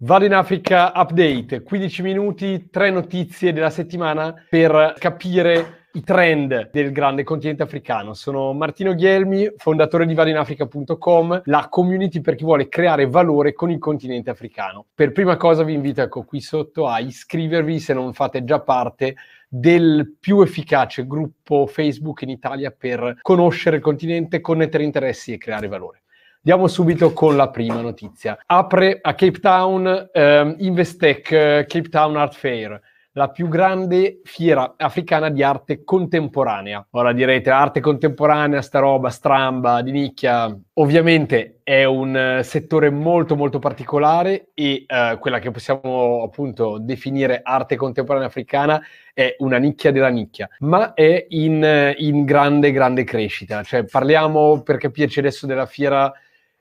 Vado in Africa Update, 15 minuti, tre notizie della settimana per capire i trend del grande continente africano. Sono Martino Ghielmi, fondatore di vadinafrica.com, la community per chi vuole creare valore con il continente africano. Per prima cosa vi invito, ecco qui sotto, a iscrivervi se non fate già parte del più efficace gruppo Facebook in Italia per conoscere il continente, connettere interessi e creare valore. Andiamo subito con la prima notizia. Apre a Cape Town ehm, Investec eh, Cape Town Art Fair la più grande fiera africana di arte contemporanea. Ora direte arte contemporanea, sta roba stramba, di nicchia. Ovviamente è un eh, settore molto molto particolare e eh, quella che possiamo appunto definire arte contemporanea africana è una nicchia della nicchia, ma è in, eh, in grande grande crescita. Cioè parliamo per capirci adesso della fiera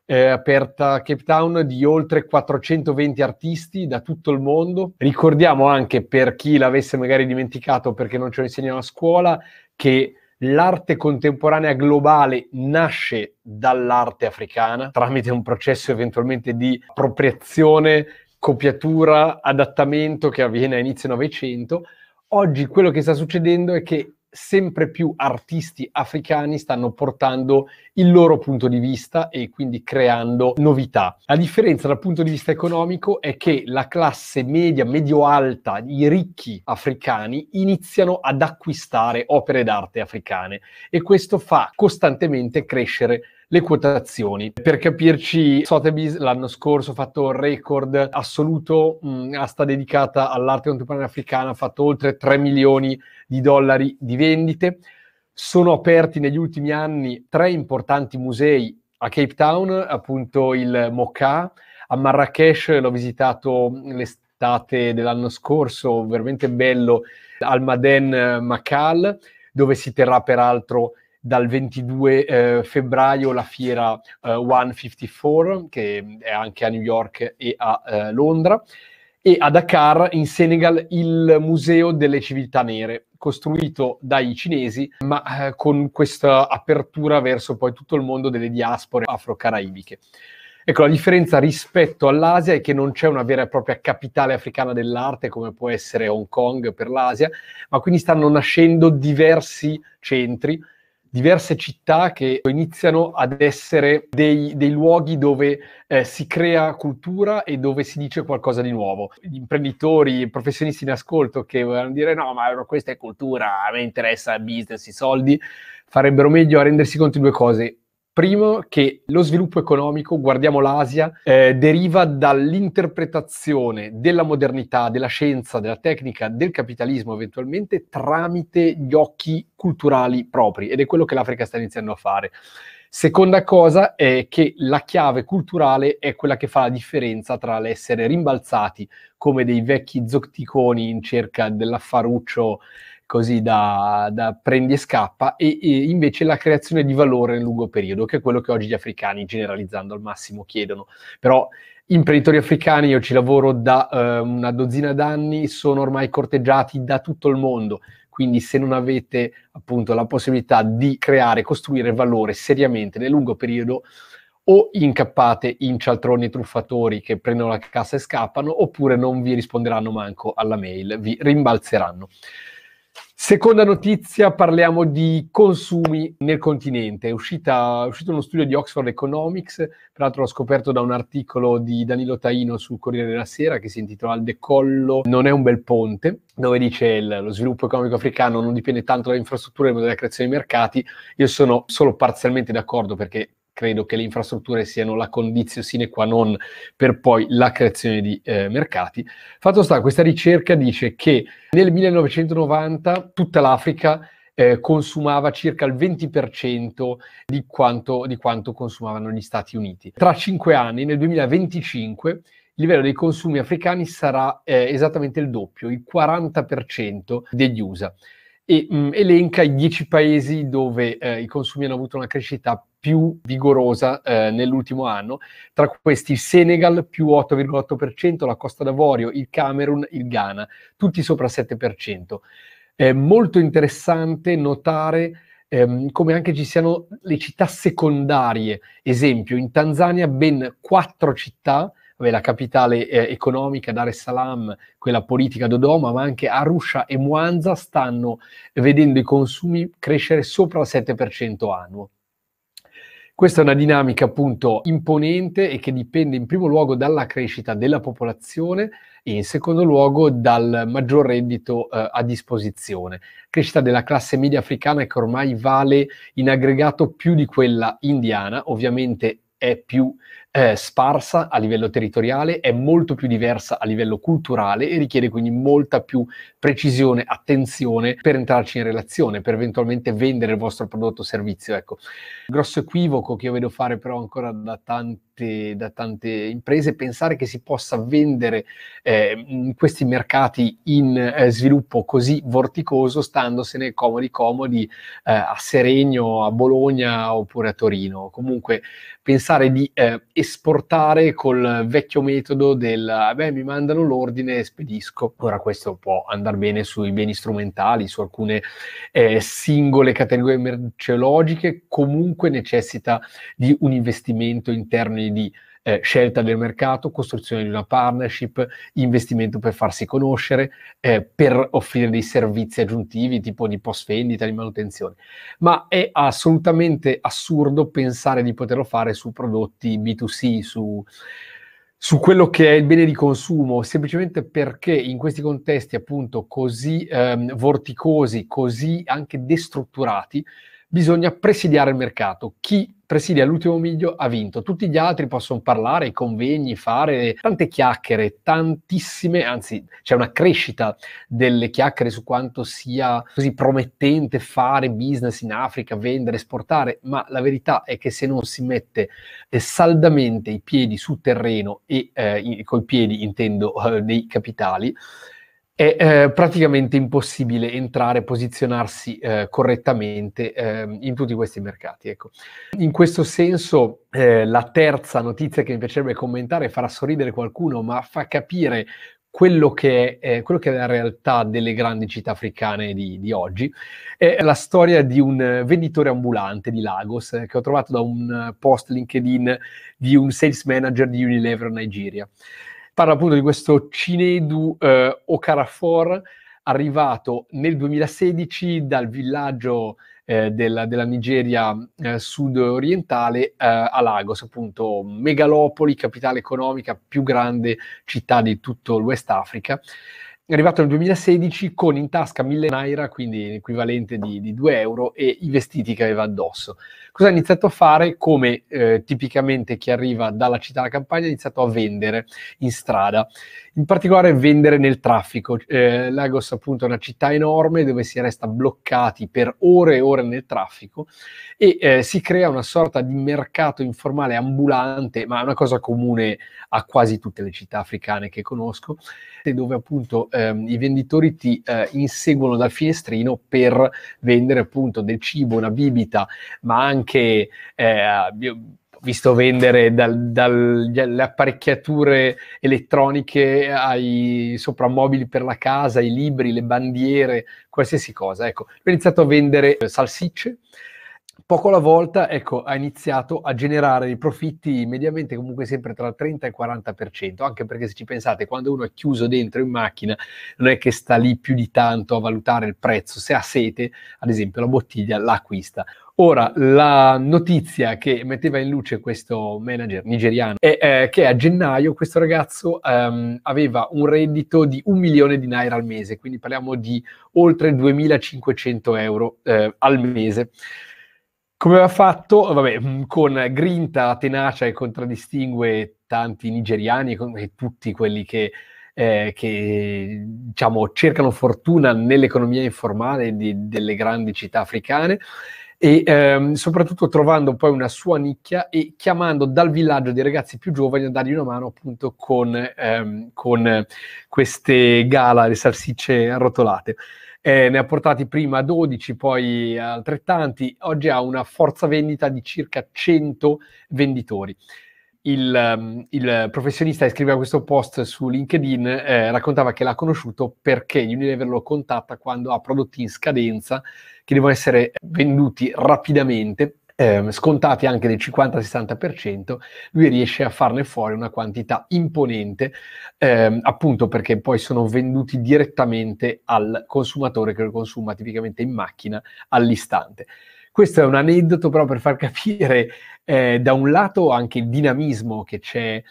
eh, aperta a Cape Town di oltre 420 artisti da tutto il mondo. Ricordiamo anche per chi l'avesse magari dimenticato perché non ce lo insegnano a scuola che l'arte contemporanea globale nasce dall'arte africana tramite un processo eventualmente di appropriazione, copiatura, adattamento che avviene a inizio Novecento. Oggi quello che sta succedendo è che sempre più artisti africani stanno portando il loro punto di vista e quindi creando novità. La differenza dal punto di vista economico è che la classe media, medio-alta, i ricchi africani iniziano ad acquistare opere d'arte africane e questo fa costantemente crescere le quotazioni. Per capirci, Sotheby's l'anno scorso ha fatto record assoluto, mh, mm, sta dedicata all'arte contemporanea africana, ha fatto oltre 3 milioni di di dollari di vendite. Sono aperti negli ultimi anni tre importanti musei a Cape Town, appunto il Moka, a Marrakesh l'ho visitato l'estate dell'anno scorso, veramente bello, al Maden eh, Makal, dove si terrà peraltro dal 22 eh, febbraio la fiera eh, 154, che è anche a New York e a eh, Londra, e a Dakar, in Senegal, il Museo delle Civiltà Nere, costruito dai cinesi, ma eh, con questa apertura verso poi tutto il mondo delle diaspore afro-caraibiche. Ecco, la differenza rispetto all'Asia è che non c'è una vera e propria capitale africana dell'arte come può essere Hong Kong per l'Asia, ma quindi stanno nascendo diversi centri diverse città che iniziano ad essere dei, dei luoghi dove eh, si crea cultura e dove si dice qualcosa di nuovo. Gli imprenditori, i professionisti in ascolto che vogliono dire no, ma questa è cultura, a me interessa il business, i soldi, farebbero meglio a rendersi conto di due cose Primo, che lo sviluppo economico, guardiamo l'Asia, eh, deriva dall'interpretazione della modernità, della scienza, della tecnica, del capitalismo eventualmente tramite gli occhi culturali propri ed è quello che l'Africa sta iniziando a fare. Seconda cosa è che la chiave culturale è quella che fa la differenza tra l'essere rimbalzati come dei vecchi zocticoni in cerca dell'affaruccio così da, da prendi e scappa, e, e, invece la creazione di valore nel lungo periodo, che è quello che oggi gli africani, generalizzando al massimo, chiedono. Però imprenditori africani, io ci lavoro da eh, una dozzina d'anni, sono ormai corteggiati da tutto il mondo, quindi se non avete appunto la possibilità di creare, costruire valore seriamente nel lungo periodo, o incappate in cialtroni truffatori che prendono la cassa e scappano, oppure non vi risponderanno manco alla mail, vi rimbalzeranno. Seconda notizia, parliamo di consumi nel continente. È, uscita, è, uscito uno studio di Oxford Economics, tra l'altro l'ho scoperto da un articolo di Danilo Taino sul Corriere della Sera che si intitola Il decollo non è un bel ponte, dove dice il, lo sviluppo economico africano non dipende tanto dalle infrastrutture ma dalla creazione di mercati. Io sono solo parzialmente d'accordo perché credo che le infrastrutture siano la condizione sine qua non per poi la creazione di eh, mercati. Fatto sta, questa ricerca dice che nel 1990 tutta l'Africa eh, consumava circa il 20% di quanto, di quanto consumavano gli Stati Uniti. Tra cinque anni, nel 2025, il livello dei consumi africani sarà eh, esattamente il doppio, il 40% degli USA. E mh, mm, elenca i dieci paesi dove eh, i consumi hanno avuto una crescita più vigorosa eh, nell'ultimo anno, tra questi il Senegal più 8,8%, la Costa d'Avorio, il Camerun, il Ghana, tutti sopra 7%. È molto interessante notare ehm, come anche ci siano le città secondarie, esempio in Tanzania ben quattro città, Vabbè, la capitale eh, economica Dar es Salaam, quella politica Dodoma, ma anche Arusha e Mwanza stanno vedendo i consumi crescere sopra il 7% annuo. Questa è una dinamica appunto imponente e che dipende in primo luogo dalla crescita della popolazione e in secondo luogo dal maggior reddito eh, a disposizione. Crescita della classe media africana che ormai vale in aggregato più di quella indiana, ovviamente è più eh, sparsa a livello territoriale, è molto più diversa a livello culturale e richiede quindi molta più precisione, attenzione per entrarci in relazione, per eventualmente vendere il vostro prodotto o servizio. Ecco, il grosso equivoco che io vedo fare però ancora da tante, da tante imprese pensare che si possa vendere eh, in questi mercati in eh, sviluppo così vorticoso standosene comodi comodi eh, a Seregno, a Bologna oppure a Torino. Comunque pensare di eh, esportare col vecchio metodo del ah, beh, mi mandano l'ordine e spedisco. Ora questo può andare bene sui beni strumentali, su alcune eh, singole categorie merceologiche, comunque necessita di un investimento in termini di eh, scelta del mercato, costruzione di una partnership, investimento per farsi conoscere, eh, per offrire dei servizi aggiuntivi tipo di post vendita, di manutenzione. Ma è assolutamente assurdo pensare di poterlo fare su prodotti B2C, su, su quello che è il bene di consumo, semplicemente perché in questi contesti appunto così ehm, vorticosi, così anche destrutturati, bisogna presidiare il mercato. Chi Presidia all'ultimo miglio ha vinto. Tutti gli altri possono parlare, convegni, fare tante chiacchiere, tantissime, anzi c'è una crescita delle chiacchiere su quanto sia così promettente fare business in Africa, vendere, esportare, ma la verità è che se non si mette eh, saldamente i piedi sul terreno e eh, coi piedi intendo eh, dei capitali, è eh, praticamente impossibile entrare e posizionarsi eh, correttamente eh, in tutti questi mercati. Ecco. In questo senso, eh, la terza notizia che mi piacerebbe commentare farà sorridere qualcuno, ma fa capire quello che, è, eh, quello che è, la realtà delle grandi città africane di, di, oggi è la storia di un venditore ambulante di Lagos eh, che ho trovato da un post LinkedIn di un sales manager di Unilever Nigeria. Parla appunto di questo Cinedu eh, Okarafor arrivato nel 2016 dal villaggio eh, della, della, Nigeria eh, sud-orientale eh, a Lagos, appunto megalopoli, capitale economica, più grande città di tutto l'West Africa è arrivato nel 2016 con in tasca mille naira, quindi l'equivalente di, di 2 euro, e i vestiti che aveva addosso. Cosa ha iniziato a fare? Come eh, tipicamente chi arriva dalla città alla campagna ha iniziato a vendere in strada, in particolare vendere nel traffico. Eh, Lagos appunto è una città enorme dove si resta bloccati per ore e ore nel traffico e eh, si crea una sorta di mercato informale ambulante, ma è una cosa comune a quasi tutte le città africane che conosco, dove appunto ehm, i venditori ti eh, inseguono dal finestrino per vendere appunto del cibo, una bibita, ma anche eh, visto vendere dalle dal, apparecchiature elettroniche ai soprammobili per la casa, i libri, le bandiere, qualsiasi cosa. Ecco, ho iniziato a vendere salsicce poco alla volta ecco, ha iniziato a generare dei profitti mediamente comunque sempre tra il 30 e il 40%, anche perché se ci pensate, quando uno è chiuso dentro in macchina, non è che sta lì più di tanto a valutare il prezzo, se ha sete, ad esempio, la bottiglia l'acquista. Ora, la notizia che metteva in luce questo manager nigeriano è eh, che a gennaio questo ragazzo ehm, aveva un reddito di un milione di naira al mese, quindi parliamo di oltre 2.500 euro eh, al mese. Come aveva fatto, vabbè, mm, con grinta, tenacia e contraddistingue tanti nigeriani e tutti quelli che, eh, che diciamo, cercano fortuna nell'economia informale di, delle grandi città africane e ehm, soprattutto trovando poi una sua nicchia e chiamando dal villaggio dei ragazzi più giovani a dargli una mano appunto con, ehm, con queste gala, le salsicce arrotolate eh, ne ha portati prima 12, poi altrettanti, oggi ha una forza vendita di circa 100 venditori. Il, ehm, il, professionista che scriveva questo post su LinkedIn eh, raccontava che l'ha conosciuto perché Unilever lo contatta quando ha prodotti in scadenza che devono essere venduti rapidamente eh, scontati anche del 50-60%, lui riesce a farne fuori una quantità imponente, ehm, appunto perché poi sono venduti direttamente al consumatore che lo consuma tipicamente in macchina all'istante. Questo è un aneddoto però per far capire eh, da un lato anche il dinamismo che c'è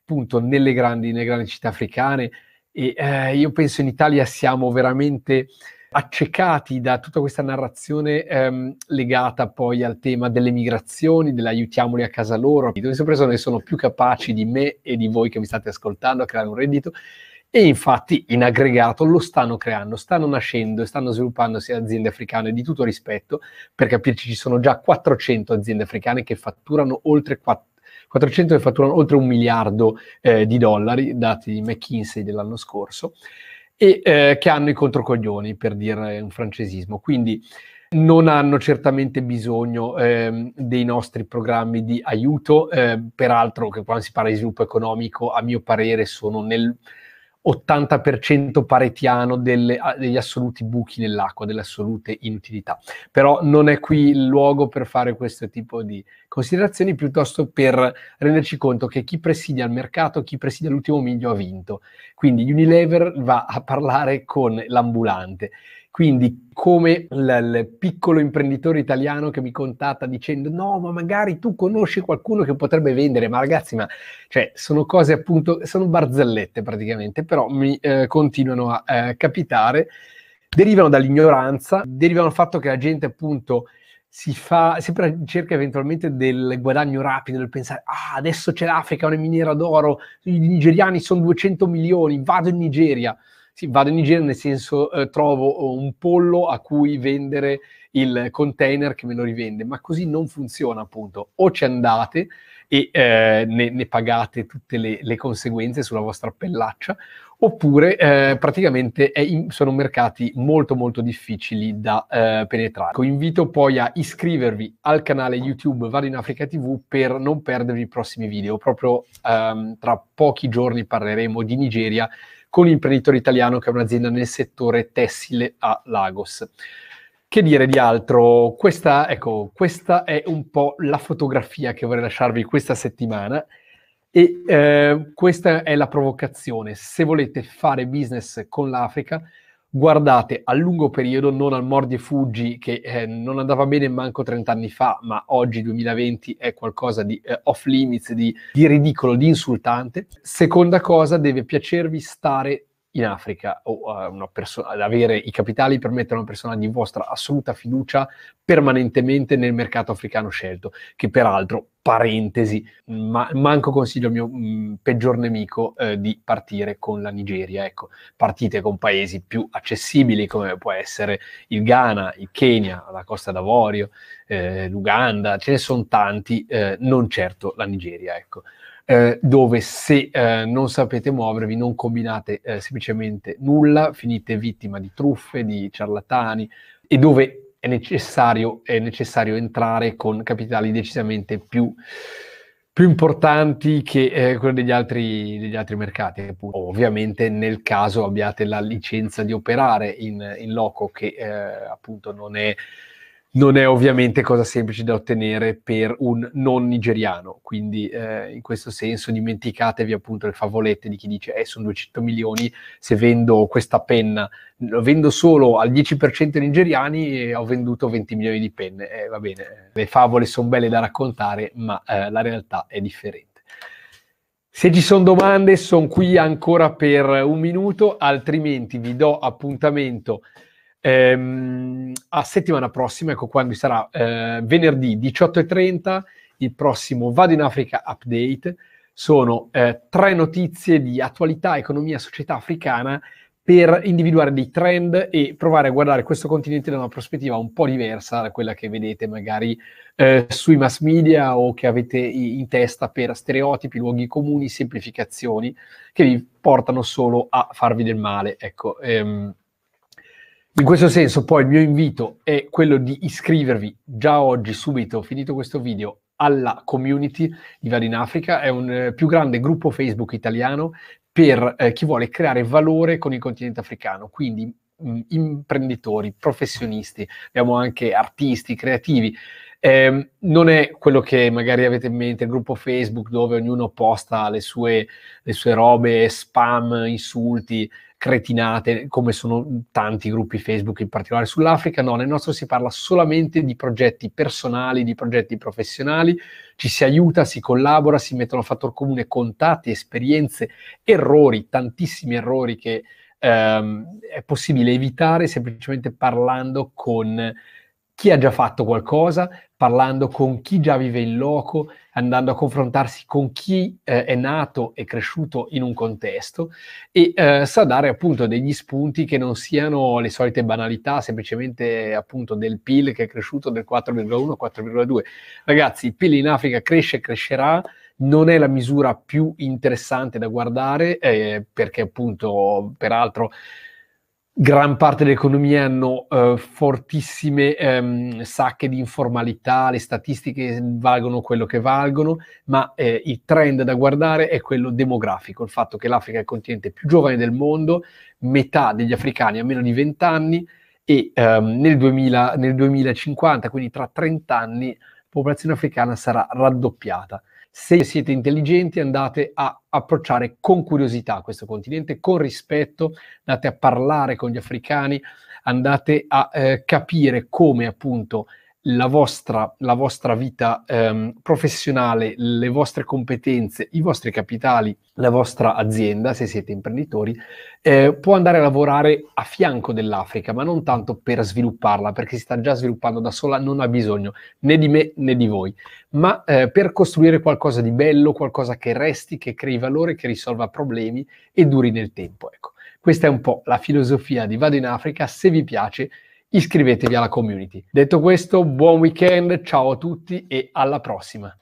appunto nelle grandi, nelle grandi città africane e eh, io penso in Italia siamo veramente accecati da tutta questa narrazione ehm, legata poi al tema delle migrazioni, dell'aiutiamoli a casa loro, dove queste persone sono più capaci di me e di voi che mi state ascoltando a creare un reddito e infatti in aggregato lo stanno creando, stanno nascendo e stanno sviluppandosi aziende africane di tutto rispetto, per capirci ci sono già 400 aziende africane che fatturano oltre 4 400 che fatturano oltre un miliardo eh, di dollari, dati di McKinsey dell'anno scorso, e eh, che hanno i controcoglioni, per dire un francesismo. Quindi non hanno certamente bisogno eh, dei nostri programmi di aiuto, eh, peraltro che quando si parla di sviluppo economico, a mio parere, sono nel 80% paretiano delle, degli assoluti buchi nell'acqua, delle assolute inutilità. Però non è qui il luogo per fare questo tipo di considerazioni, piuttosto per renderci conto che chi presidia il mercato, chi presidia l'ultimo miglio ha vinto. Quindi Unilever va a parlare con l'ambulante. Quindi come il piccolo imprenditore italiano che mi contatta dicendo no, ma magari tu conosci qualcuno che potrebbe vendere, ma ragazzi, ma cioè, sono cose appunto, sono barzellette praticamente, però mi eh, continuano a eh, capitare, derivano dall'ignoranza, derivano dal fatto che la gente appunto si fa, sempre cerca eventualmente del guadagno rapido, del pensare, ah, adesso c'è l'Africa, è una miniera d'oro, i nigeriani sono 200 milioni, vado in Nigeria sì, vado in Nigeria nel senso eh, trovo eh, un pollo a cui vendere il container che me lo rivende, ma così non funziona appunto. O ci andate e eh, ne, ne, pagate tutte le, le, conseguenze sulla vostra pellaccia, oppure eh, praticamente in, sono mercati molto molto difficili da eh, penetrare. Ecco, invito poi a iscrivervi al canale YouTube Vado in Africa TV per non perdervi i prossimi video. Proprio ehm, tra pochi giorni parleremo di Nigeria con Imprenditore Italiano, che è un'azienda nel settore tessile a Lagos. Che dire di altro? Questa, ecco, questa è un po' la fotografia che vorrei lasciarvi questa settimana. E eh, questa è la provocazione. Se volete fare business con l'Africa, guardate a lungo periodo, non al mordi e fuggi che eh, non andava bene manco 30 anni fa, ma oggi 2020 è qualcosa di eh, off limits, di, di ridicolo, di insultante. Seconda cosa, deve piacervi stare in Africa o uh, perso- ad avere i capitali per mettere una persona di vostra assoluta fiducia permanentemente nel mercato africano scelto, che peraltro, parentesi, ma- manco consiglio al mio mh, mm, peggior nemico eh, di partire con la Nigeria, ecco, partite con paesi più accessibili come può essere il Ghana, il Kenya, la Costa d'Avorio, eh, l'Uganda, ce ne sono tanti, eh, non certo la Nigeria, ecco. Eh, dove se eh, non sapete muovervi, non combinate eh, semplicemente nulla, finite vittima di truffe, di ciarlatani e dove è necessario, è necessario entrare con capitali decisamente più, più importanti che eh, quelli degli altri, degli altri mercati. Appunto. Ovviamente nel caso abbiate la licenza di operare in, in loco che eh, appunto non è non è ovviamente cosa semplice da ottenere per un non nigeriano, quindi eh, in questo senso dimenticatevi appunto le favolette di chi dice eh sono 200 milioni, se vendo questa penna lo vendo solo al 10% nigeriani e ho venduto 20 milioni di penne, eh, va bene, le favole sono belle da raccontare ma eh, la realtà è differente. Se ci sono domande sono qui ancora per un minuto, altrimenti vi do appuntamento Ehm, a settimana prossima, ecco quando sarà eh, venerdì 18.30, il prossimo Vado in Africa Update. Sono eh, tre notizie di attualità, economia, società africana per individuare dei trend e provare a guardare questo continente da una prospettiva un po' diversa da quella che vedete magari eh, sui mass media o che avete in testa per stereotipi, luoghi comuni, semplificazioni che vi portano solo a farvi del male. Ecco, ehm, in questo senso poi il mio invito è quello di iscrivervi già oggi, subito, finito questo video, alla community di Vado in Africa, è un eh, più grande gruppo Facebook italiano per eh, chi vuole creare valore con il continente africano, quindi mh, mm, imprenditori, professionisti, abbiamo anche artisti, creativi. Eh, non è quello che magari avete in mente, il gruppo Facebook dove ognuno posta le sue, le sue robe, spam, insulti, cretinate come sono tanti gruppi Facebook, in particolare sull'Africa, no, nel nostro si parla solamente di progetti personali, di progetti professionali, ci si aiuta, si collabora, si mettono a fattor comune contatti, esperienze, errori, tantissimi errori che ehm, è possibile evitare semplicemente parlando con chi ha già fatto qualcosa, parlando con chi già vive in loco, andando a confrontarsi con chi eh, è nato e cresciuto in un contesto e eh, sa dare appunto degli spunti che non siano le solite banalità, semplicemente appunto del PIL che è cresciuto del 4,1-4,2. Ragazzi, il PIL in Africa cresce e crescerà, non è la misura più interessante da guardare eh, perché appunto peraltro gran parte delle economie hanno eh, fortissime ehm, sacche di informalità, le statistiche valgono quello che valgono, ma eh, il trend da guardare è quello demografico, il fatto che l'Africa è il continente più giovane del mondo, metà degli africani ha meno di 20 anni e ehm, nel, 2000, nel 2050, quindi tra 30 anni, la popolazione africana sarà raddoppiata. Se siete intelligenti andate a approcciare con curiosità questo continente, con rispetto, andate a parlare con gli africani, andate a eh, capire come appunto la vostra, la vostra vita ehm, professionale, le vostre competenze, i vostri capitali, la vostra azienda, se siete imprenditori, eh, può andare a lavorare a fianco dell'Africa, ma non tanto per svilupparla, perché si sta già sviluppando da sola, non ha bisogno né di me né di voi, ma eh, per costruire qualcosa di bello, qualcosa che resti, che crei valore, che risolva problemi e duri nel tempo. Ecco. Questa è un po' la filosofia di Vado in Africa, se vi piace iscrivetevi alla community. Detto questo, buon weekend, ciao a tutti e alla prossima.